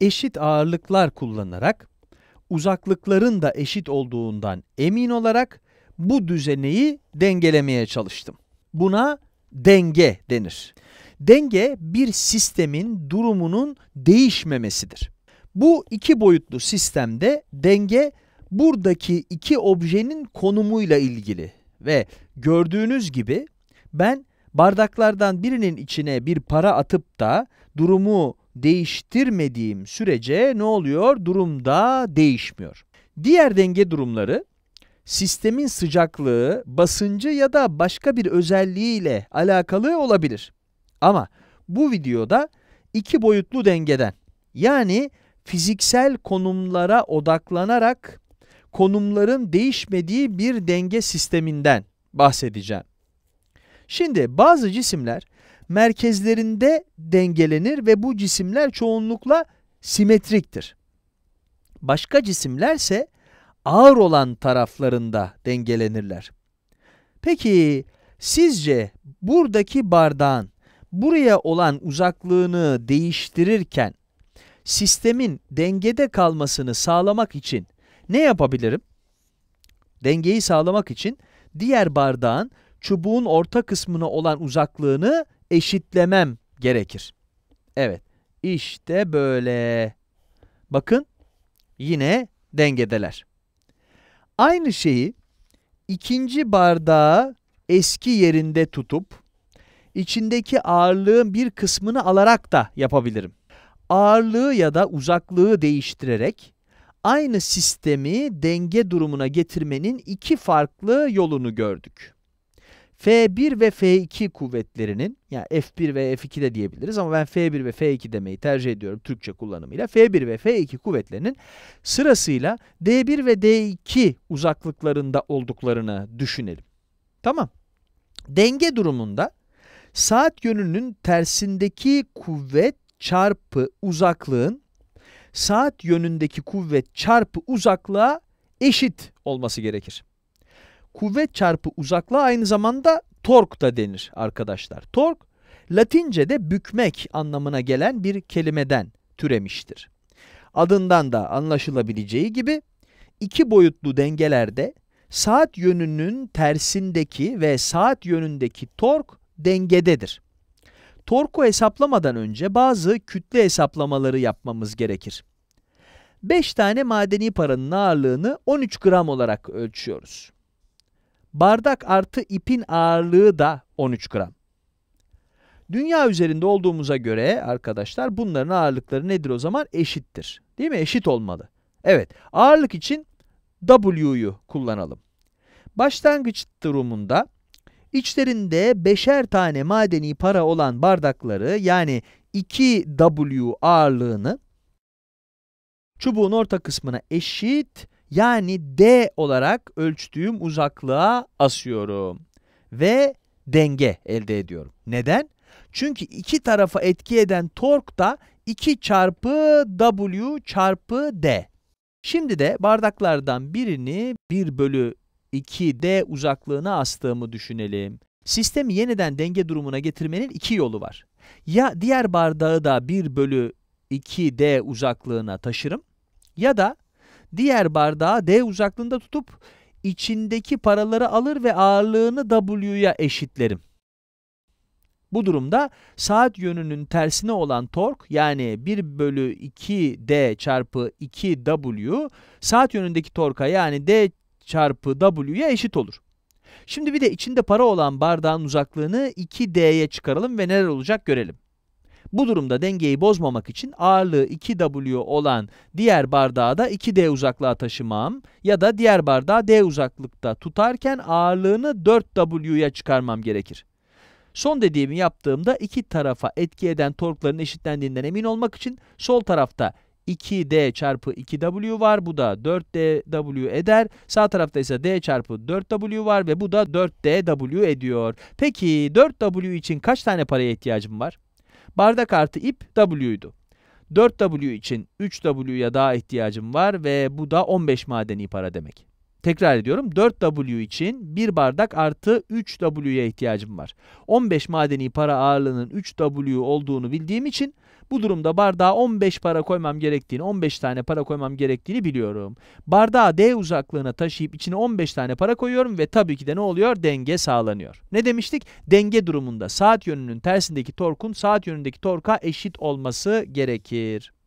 eşit ağırlıklar kullanarak uzaklıkların da eşit olduğundan emin olarak bu düzeneyi dengelemeye çalıştım. Buna denge denir. Denge bir sistemin durumunun değişmemesidir. Bu iki boyutlu sistemde denge buradaki iki objenin konumuyla ilgili ve gördüğünüz gibi ben bardaklardan birinin içine bir para atıp da durumu değiştirmediğim sürece ne oluyor? durum da değişmiyor. Diğer denge durumları sistemin sıcaklığı, basıncı ya da başka bir özelliğiyle alakalı olabilir. Ama bu videoda iki boyutlu dengeden yani fiziksel konumlara odaklanarak konumların değişmediği bir denge sisteminden bahsedeceğim. Şimdi bazı cisimler merkezlerinde dengelenir ve bu cisimler çoğunlukla simetriktir. Başka cisimlerse ağır olan taraflarında dengelenirler. Peki sizce buradaki bardağın buraya olan uzaklığını değiştirirken sistemin dengede kalmasını sağlamak için ne yapabilirim? Dengeyi sağlamak için diğer bardağın çubuğun orta kısmına olan uzaklığını eşitlemem gerekir. Evet. İşte böyle. Bakın yine dengedeler. Aynı şeyi ikinci bardağı eski yerinde tutup içindeki ağırlığın bir kısmını alarak da yapabilirim. Ağırlığı ya da uzaklığı değiştirerek aynı sistemi denge durumuna getirmenin iki farklı yolunu gördük. F1 ve F2 kuvvetlerinin yani F1 ve F2 de diyebiliriz ama ben F1 ve F2 demeyi tercih ediyorum Türkçe kullanımıyla. F1 ve F2 kuvvetlerinin sırasıyla D1 ve D2 uzaklıklarında olduklarını düşünelim. Tamam. Denge durumunda saat yönünün tersindeki kuvvet çarpı uzaklığın saat yönündeki kuvvet çarpı uzaklığa eşit olması gerekir kuvvet çarpı uzaklığa aynı zamanda tork da denir arkadaşlar. Tork Latince'de bükmek anlamına gelen bir kelimeden türemiştir. Adından da anlaşılabileceği gibi iki boyutlu dengelerde saat yönünün tersindeki ve saat yönündeki tork dengededir. Torku hesaplamadan önce bazı kütle hesaplamaları yapmamız gerekir. 5 tane madeni paranın ağırlığını 13 gram olarak ölçüyoruz bardak artı ipin ağırlığı da 13 gram. Dünya üzerinde olduğumuza göre arkadaşlar bunların ağırlıkları nedir o zaman? Eşittir. Değil mi? Eşit olmalı. Evet ağırlık için W'yu kullanalım. Başlangıç durumunda içlerinde beşer tane madeni para olan bardakları yani 2W ağırlığını çubuğun orta kısmına eşit yani D olarak ölçtüğüm uzaklığa asıyorum ve denge elde ediyorum. Neden? Çünkü iki tarafa etki eden tork da 2 çarpı W çarpı D. Şimdi de bardaklardan birini 1 bölü 2D uzaklığına astığımı düşünelim. Sistemi yeniden denge durumuna getirmenin iki yolu var. Ya diğer bardağı da 1 bölü 2D uzaklığına taşırım ya da diğer bardağı D uzaklığında tutup içindeki paraları alır ve ağırlığını W'ya eşitlerim. Bu durumda saat yönünün tersine olan tork yani 1 bölü 2D çarpı 2W saat yönündeki torka yani D çarpı W'ye eşit olur. Şimdi bir de içinde para olan bardağın uzaklığını 2D'ye çıkaralım ve neler olacak görelim. Bu durumda dengeyi bozmamak için ağırlığı 2W olan diğer bardağı da 2D uzaklığa taşımam ya da diğer bardağı D uzaklıkta tutarken ağırlığını 4W'ya çıkarmam gerekir. Son dediğimi yaptığımda iki tarafa etki eden torkların eşitlendiğinden emin olmak için sol tarafta 2D çarpı 2W var. Bu da 4DW eder. Sağ tarafta ise D çarpı 4W var ve bu da 4DW ediyor. Peki 4W için kaç tane paraya ihtiyacım var? Bardak artı ip W'ydu. 4W için 3W'ya daha ihtiyacım var ve bu da 15 madeni para demek. Tekrar ediyorum 4W için 1 bardak artı 3W'ya ihtiyacım var. 15 madeni para ağırlığının 3W olduğunu bildiğim için bu durumda bardağa 15 para koymam gerektiğini, 15 tane para koymam gerektiğini biliyorum. Bardağı D uzaklığına taşıyıp içine 15 tane para koyuyorum ve tabii ki de ne oluyor? Denge sağlanıyor. Ne demiştik? Denge durumunda saat yönünün tersindeki torkun saat yönündeki torka eşit olması gerekir.